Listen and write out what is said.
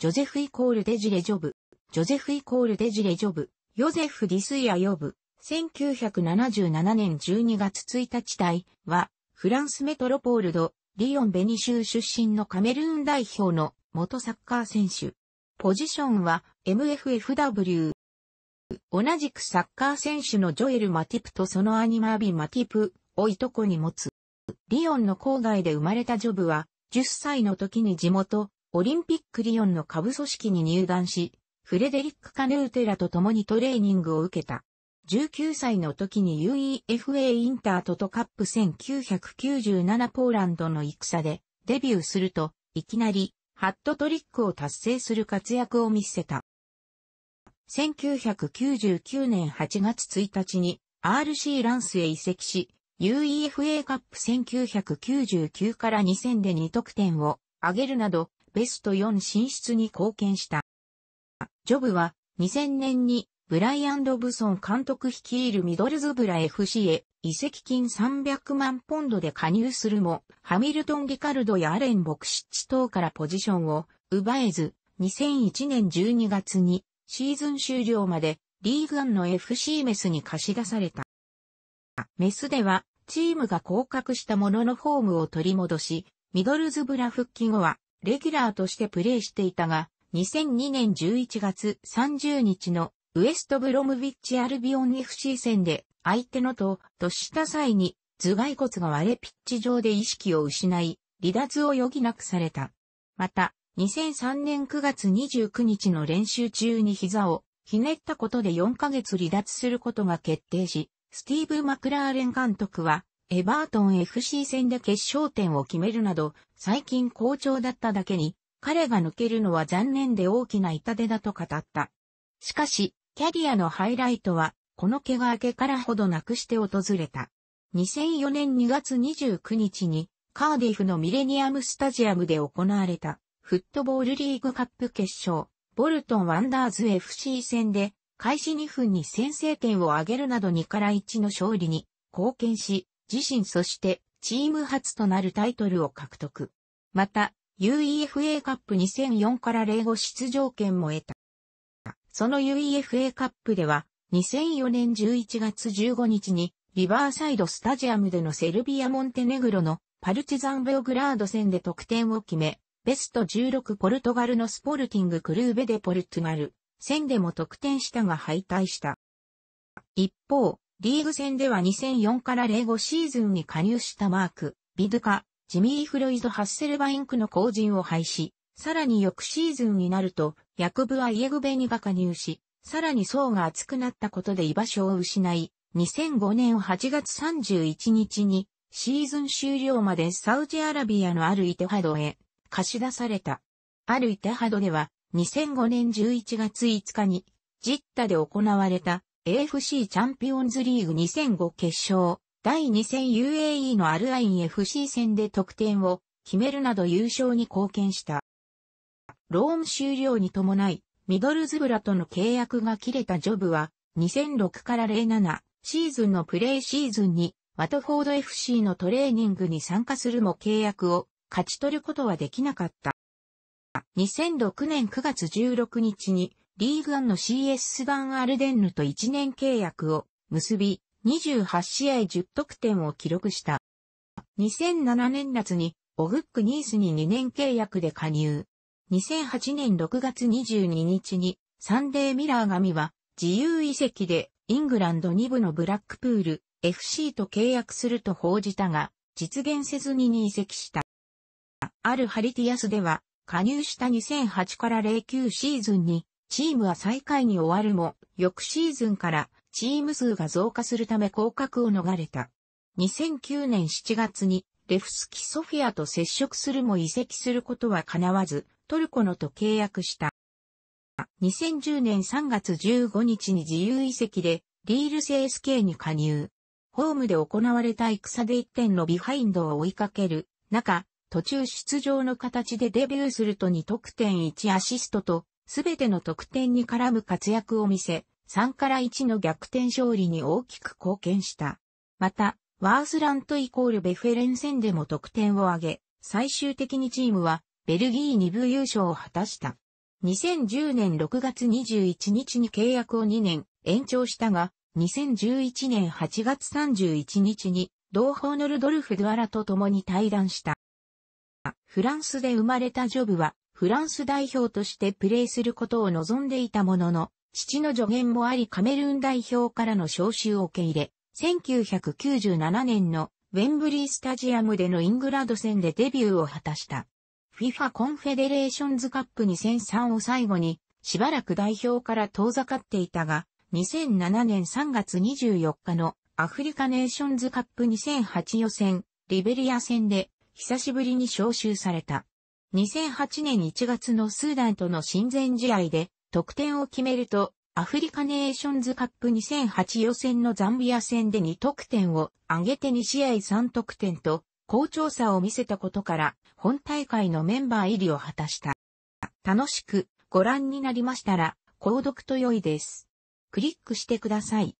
ジョゼフイコールデジレジョブ、ジョゼフイコールデジレジョブ、ヨゼフ・ディスイア・ヨブ、1977年12月1日隊は、フランスメトロポールド、リオン・ベニシュー出身のカメルーン代表の元サッカー選手。ポジションは MFFW。同じくサッカー選手のジョエル・マティプとそのアニマービン・マティプをいとこに持つ。リオンの郊外で生まれたジョブは、10歳の時に地元、オリンピックリヨンの下部組織に入団し、フレデリック・カヌーテラと共にトレーニングを受けた。19歳の時に UEFA インタートとカップ1997ポーランドの戦でデビューすると、いきなりハットトリックを達成する活躍を見せた。1999年8月1日に RC ランスへ移籍し、UEFA カップ1999から2000で2得点を挙げるなどベスト4進出に貢献した。ジョブは2000年にブライアン・ロブソン監督率いるミドルズブラ FC へ移籍金300万ポンドで加入するも、ハミルトン・リカルドやアレン・ボクシッチ等からポジションを奪えず、2001年12月にシーズン終了までリーグアンの FC メスに貸し出された。メスではチームが降格したもののフォームを取り戻し、ミドルズブラ復帰後はレギュラーとしてプレーしていたが、2002年11月30日のウエストブロムビッチアルビオン FC 戦で相手のと、とした際に頭蓋骨が割れピッチ上で意識を失い、離脱を余儀なくされた。また、2003年9月29日の練習中に膝をひねったことで4ヶ月離脱することが決定し、スティーブ・マクラーレン監督はエバートン FC 戦で決勝点を決めるなど、最近好調だっただけに、彼が抜けるのは残念で大きな痛手だと語った。しかし、キャリアのハイライトは、この怪我明けからほどなくして訪れた。2004年2月29日に、カーディフのミレニアムスタジアムで行われた、フットボールリーグカップ決勝、ボルトンワンダーズ FC 戦で、開始2分に先制点を挙げるなど2から1の勝利に貢献し、自身そしてチーム初となるタイトルを獲得。また、UEFA カップ2004から05出場権も得た。その UEFA カップでは、2004年11月15日に、リバーサイドスタジアムでのセルビア・モンテネグロのパルチザン・ベオグラード戦で得点を決め、ベスト16ポルトガルのスポルティング・クルーベでポルトガル戦でも得点したが敗退した。一方、リーグ戦では2004から05シーズンに加入したマーク、ビドカ、ジミー・フロイド・ハッセルバインクの後陣を廃止、さらに翌シーズンになると、ヤクブはイエグベにが加入し、さらに層が厚くなったことで居場所を失い、2005年8月31日に、シーズン終了までサウジアラビアのあるイテハドへ貸し出された。あるイテハドでは、2005年11月5日に、ジッタで行われた AFC チャンピオンズリーグ2005決勝、第2戦 UAE のアルアイン FC 戦で得点を決めるなど優勝に貢献した。ローン終了に伴い、ミドルズブラとの契約が切れたジョブは、2006から07シーズンのプレイシーズンに、ワトフォード FC のトレーニングに参加するも契約を勝ち取ることはできなかった。2006年9月16日にリーグアンの CS スンアルデンヌと1年契約を結び、28試合10得点を記録した。2007年夏にオグックニースに2年契約で加入。2008年6月22日にサンデーミラー紙は自由移籍でイングランド2部のブラックプール FC と契約すると報じたが実現せずに移籍した。あるハリティアスでは加入した2008から09シーズンにチームは最下位に終わるも、翌シーズンからチーム数が増加するため降格を逃れた。2009年7月にレフスキソフィアと接触するも移籍することは叶わず、トルコのと契約した。2010年3月15日に自由移籍で、リールス SK に加入。ホームで行われた戦で1点のビハインドを追いかける中、途中出場の形でデビューすると2得点1アシストとすべての得点に絡む活躍を見せ、3から1の逆転勝利に大きく貢献した。また、ワースラントイコールベフェレン戦でも得点を挙げ、最終的にチームはベルギー2部優勝を果たした。2010年6月21日に契約を2年延長したが、2011年8月31日に同胞のルドルフ・ドゥアラと共に対談した。フランスで生まれたジョブはフランス代表としてプレーすることを望んでいたものの、父の助言もありカメルーン代表からの招集を受け入れ、1997年のウェンブリースタジアムでのイングランド戦でデビューを果たした。FIFA コンフェデレーションズカップ2003を最後に、しばらく代表から遠ざかっていたが、2007年3月24日のアフリカネーションズカップ2008予選、リベリア戦で久しぶりに招集された。2008年1月のスーダンとの親善試合で得点を決めると、アフリカネーションズカップ2008予選のザンビア戦で2得点を挙げて2試合3得点と、好調さを見せたことから、本大会のメンバー入りを果たした。楽しくご覧になりましたら、購読と良いです。クリックしてください。